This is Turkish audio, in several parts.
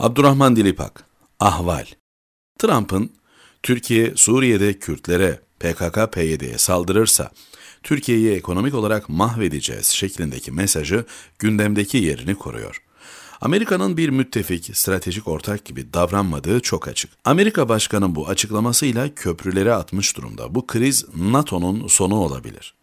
Abdurrahman Dilipak, Ahval Trump'ın Türkiye Suriye'de Kürtlere PKK-PYD'ye saldırırsa Türkiye'yi ekonomik olarak mahvedeceğiz şeklindeki mesajı gündemdeki yerini koruyor. Amerika'nın bir müttefik, stratejik ortak gibi davranmadığı çok açık. Amerika Başkanı bu açıklamasıyla köprüleri atmış durumda. Bu kriz NATO'nun sonu olabilir.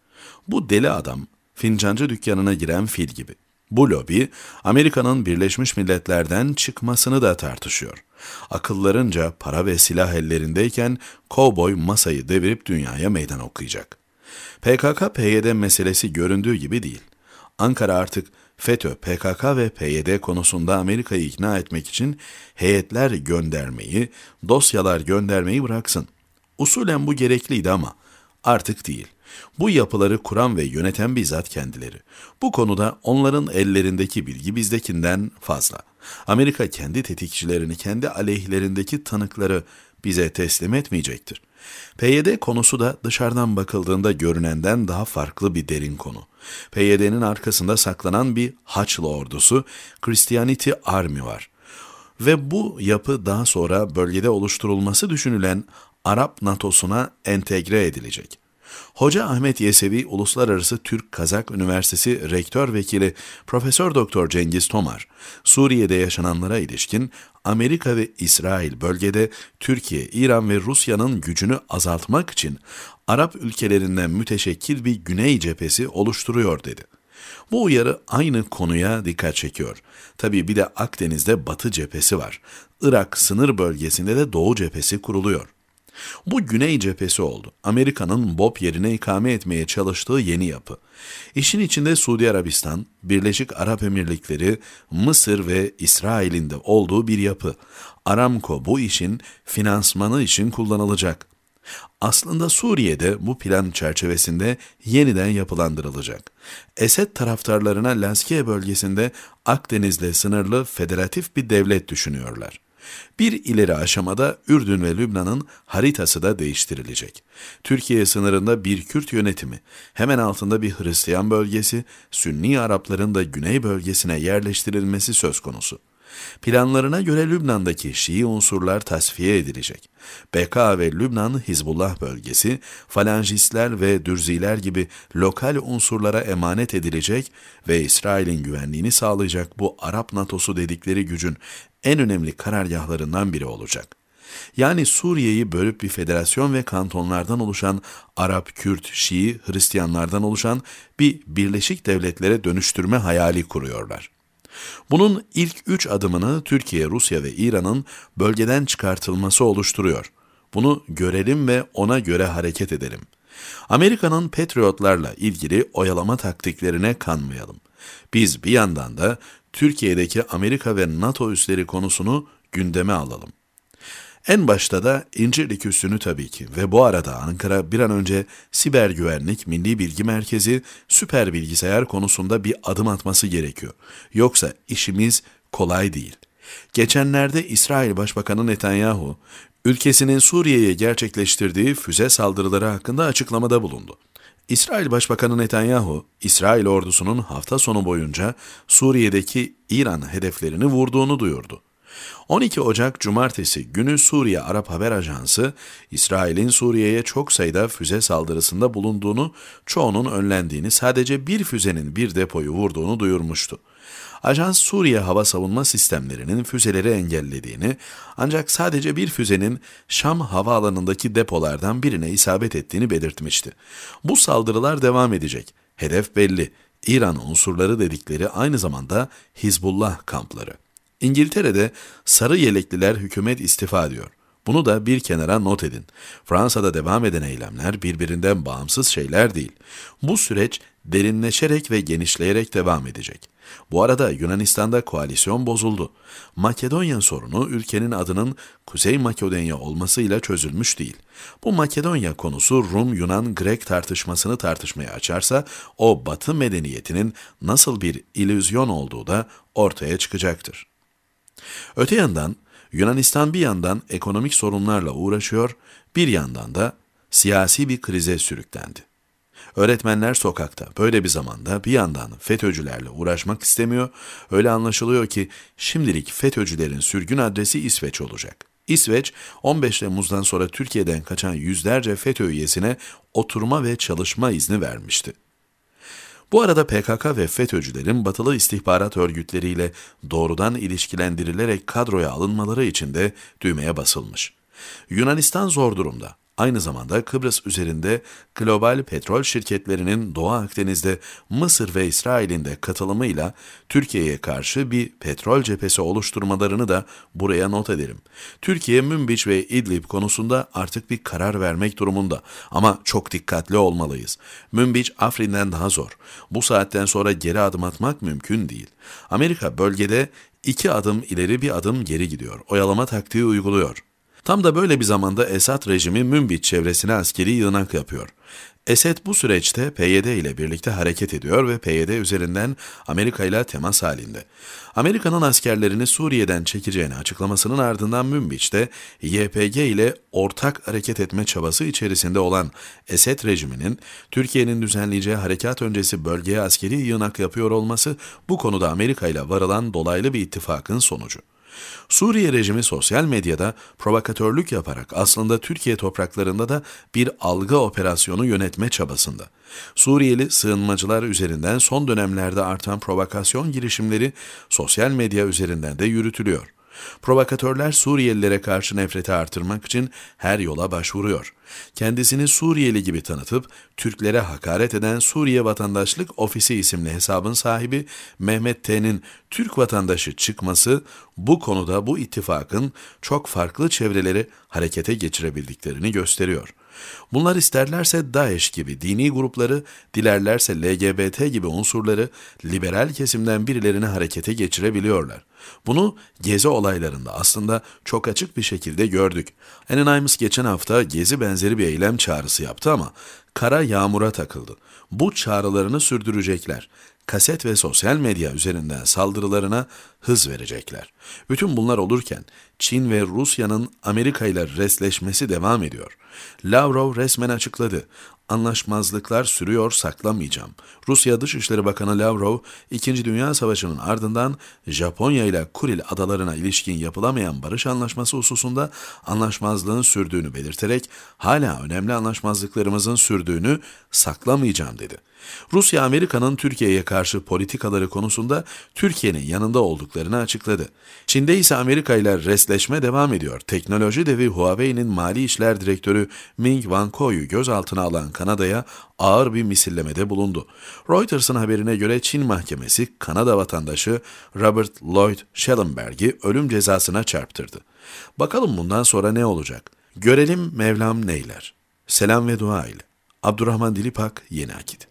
Bu deli adam fincancı dükkanına giren fil gibi. Bu lobi, Amerika'nın Birleşmiş Milletler'den çıkmasını da tartışıyor. Akıllarınca para ve silah ellerindeyken kovboy masayı devirip dünyaya meydan okuyacak. PKK-PYD meselesi göründüğü gibi değil. Ankara artık FETÖ, PKK ve PYD konusunda Amerika'yı ikna etmek için heyetler göndermeyi, dosyalar göndermeyi bıraksın. Usulen bu gerekliydi ama artık değil. Bu yapıları kuran ve yöneten bizzat kendileri. Bu konuda onların ellerindeki bilgi bizdekinden fazla. Amerika kendi tetikçilerini, kendi aleyhlerindeki tanıkları bize teslim etmeyecektir. PYD konusu da dışarıdan bakıldığında görünenden daha farklı bir derin konu. PYD'nin arkasında saklanan bir Haçlı ordusu, Christianity Army var. Ve bu yapı daha sonra bölgede oluşturulması düşünülen Arap NATO'suna entegre edilecek. Hoca Ahmet Yesevi Uluslararası Türk Kazak Üniversitesi Rektör Vekili Profesör Doktor Cengiz Tomar, Suriye'de yaşananlara ilişkin Amerika ve İsrail bölgede Türkiye, İran ve Rusya'nın gücünü azaltmak için Arap ülkelerinden müteşekkil bir güney cephesi oluşturuyor dedi. Bu uyarı aynı konuya dikkat çekiyor. Tabii bir de Akdeniz'de batı cephesi var. Irak sınır bölgesinde de doğu cephesi kuruluyor. Bu Güney cephesi oldu. Amerika'nın Bob yerine ikame etmeye çalıştığı yeni yapı. İşin içinde Suudi Arabistan, Birleşik Arap Emirlikleri, Mısır ve İsrail'in de olduğu bir yapı. Aramco bu işin finansmanı için kullanılacak. Aslında Suriye'de bu plan çerçevesinde yeniden yapılandırılacak. Esed taraftarlarına Laskiye bölgesinde Akdeniz'le sınırlı federatif bir devlet düşünüyorlar. Bir ileri aşamada Ürdün ve Lübnan'ın haritası da değiştirilecek. Türkiye sınırında bir Kürt yönetimi, hemen altında bir Hristiyan bölgesi, Sünni Arapların da güney bölgesine yerleştirilmesi söz konusu. Planlarına göre Lübnan'daki Şii unsurlar tasfiye edilecek. BK ve Lübnan Hizbullah bölgesi, Falancistler ve Dürziler gibi lokal unsurlara emanet edilecek ve İsrail'in güvenliğini sağlayacak bu Arap NATO'su dedikleri gücün en önemli karargahlarından biri olacak. Yani Suriye'yi bölüp bir federasyon ve kantonlardan oluşan Arap, Kürt, Şii, Hristiyanlardan oluşan bir birleşik devletlere dönüştürme hayali kuruyorlar. Bunun ilk üç adımını Türkiye, Rusya ve İran'ın bölgeden çıkartılması oluşturuyor. Bunu görelim ve ona göre hareket edelim. Amerika'nın Patriotlarla ilgili oyalama taktiklerine kanmayalım. Biz bir yandan da Türkiye'deki Amerika ve NATO üsleri konusunu gündeme alalım. En başta da İncirlik üssünü tabii ki ve bu arada Ankara bir an önce siber güvenlik, milli bilgi merkezi, süper bilgisayar konusunda bir adım atması gerekiyor. Yoksa işimiz kolay değil. Geçenlerde İsrail Başbakanı Netanyahu, ülkesinin Suriye'ye gerçekleştirdiği füze saldırıları hakkında açıklamada bulundu. İsrail Başbakanı Netanyahu, İsrail ordusunun hafta sonu boyunca Suriye'deki İran hedeflerini vurduğunu duyurdu. 12 Ocak Cumartesi günü Suriye Arap Haber Ajansı, İsrail'in Suriye'ye çok sayıda füze saldırısında bulunduğunu, çoğunun önlendiğini, sadece bir füzenin bir depoyu vurduğunu duyurmuştu. Ajans Suriye hava savunma sistemlerinin füzeleri engellediğini ancak sadece bir füzenin Şam havaalanındaki depolardan birine isabet ettiğini belirtmişti. Bu saldırılar devam edecek. Hedef belli. İran unsurları dedikleri aynı zamanda Hizbullah kampları. İngiltere'de sarı yelekliler hükümet istifa ediyor. Bunu da bir kenara not edin. Fransa'da devam eden eylemler birbirinden bağımsız şeyler değil. Bu süreç derinleşerek ve genişleyerek devam edecek. Bu arada Yunanistan'da koalisyon bozuldu. Makedonya sorunu ülkenin adının Kuzey Makedonya olmasıyla çözülmüş değil. Bu Makedonya konusu Rum-Yunan-Grek tartışmasını tartışmaya açarsa o Batı medeniyetinin nasıl bir illüzyon olduğu da ortaya çıkacaktır. Öte yandan Yunanistan bir yandan ekonomik sorunlarla uğraşıyor, bir yandan da siyasi bir krize sürüklendi. Öğretmenler sokakta böyle bir zamanda bir yandan FETÖ'cülerle uğraşmak istemiyor, öyle anlaşılıyor ki şimdilik FETÖ'cülerin sürgün adresi İsveç olacak. İsveç, 15 Temmuz'dan sonra Türkiye'den kaçan yüzlerce FETÖ üyesine oturma ve çalışma izni vermişti. Bu arada PKK ve FETÖ'cülerin batılı istihbarat örgütleriyle doğrudan ilişkilendirilerek kadroya alınmaları için de düğmeye basılmış. Yunanistan zor durumda aynı zamanda Kıbrıs üzerinde global petrol şirketlerinin Doğu Akdeniz'de Mısır ve İsrail'in de katılımıyla Türkiye'ye karşı bir petrol cephesi oluşturmalarını da buraya not edelim. Türkiye Münbiç ve İdlib konusunda artık bir karar vermek durumunda ama çok dikkatli olmalıyız. Münbiç Afrin'den daha zor. Bu saatten sonra geri adım atmak mümkün değil. Amerika bölgede iki adım ileri bir adım geri gidiyor. Oyalama taktiği uyguluyor. Tam da böyle bir zamanda Esad rejimi Münbit çevresine askeri yığınak yapıyor. Esed bu süreçte PYD ile birlikte hareket ediyor ve PYD üzerinden Amerika ile temas halinde. Amerika'nın askerlerini Suriye'den çekeceğini açıklamasının ardından Münbiç'te YPG ile ortak hareket etme çabası içerisinde olan Esed rejiminin Türkiye'nin düzenleyeceği harekat öncesi bölgeye askeri yığınak yapıyor olması bu konuda Amerika ile varılan dolaylı bir ittifakın sonucu. Suriye rejimi sosyal medyada provokatörlük yaparak aslında Türkiye topraklarında da bir algı operasyonu yönetme çabasında. Suriyeli sığınmacılar üzerinden son dönemlerde artan provokasyon girişimleri sosyal medya üzerinden de yürütülüyor. Provokatörler Suriyelilere karşı nefreti artırmak için her yola başvuruyor. Kendisini Suriyeli gibi tanıtıp Türklere hakaret eden Suriye Vatandaşlık Ofisi isimli hesabın sahibi Mehmet T'nin Türk vatandaşı çıkması bu konuda bu ittifakın çok farklı çevreleri harekete geçirebildiklerini gösteriyor. Bunlar isterlerse DAEŞ gibi dini grupları, dilerlerse LGBT gibi unsurları liberal kesimden birilerini harekete geçirebiliyorlar. Bunu Gezi olaylarında aslında çok açık bir şekilde gördük. Anonymous geçen hafta Gezi benzeri bir eylem çağrısı yaptı ama kara yağmura takıldı. Bu çağrılarını sürdürecekler. Kaset ve sosyal medya üzerinden saldırılarına hız verecekler. Bütün bunlar olurken Çin ve Rusya'nın Amerika ile resleşmesi devam ediyor. Lavrov resmen açıkladı. Anlaşmazlıklar sürüyor saklamayacağım. Rusya Dışişleri Bakanı Lavrov, 2. Dünya Savaşı'nın ardından Japonya ile Kuril adalarına ilişkin yapılamayan barış anlaşması hususunda anlaşmazlığın sürdüğünü belirterek hala önemli anlaşmazlıklarımızın sürdüğünü saklamayacağım dedi. Rusya Amerika'nın Türkiye'ye karşı politikaları konusunda Türkiye'nin yanında olduklarını açıkladı. Çin'de ise Amerika ile resleşme devam ediyor. Teknoloji devi Huawei'nin mali işler direktörü Ming Wanko'yu gözaltına alan Kanada'ya ağır bir misillemede bulundu. Reuters'ın haberine göre Çin mahkemesi Kanada vatandaşı Robert Lloyd Schellenberg'i ölüm cezasına çarptırdı. Bakalım bundan sonra ne olacak? Görelim Mevlam neyler. Selam ve dua ile. Abdurrahman Dilipak, Yeni Akit.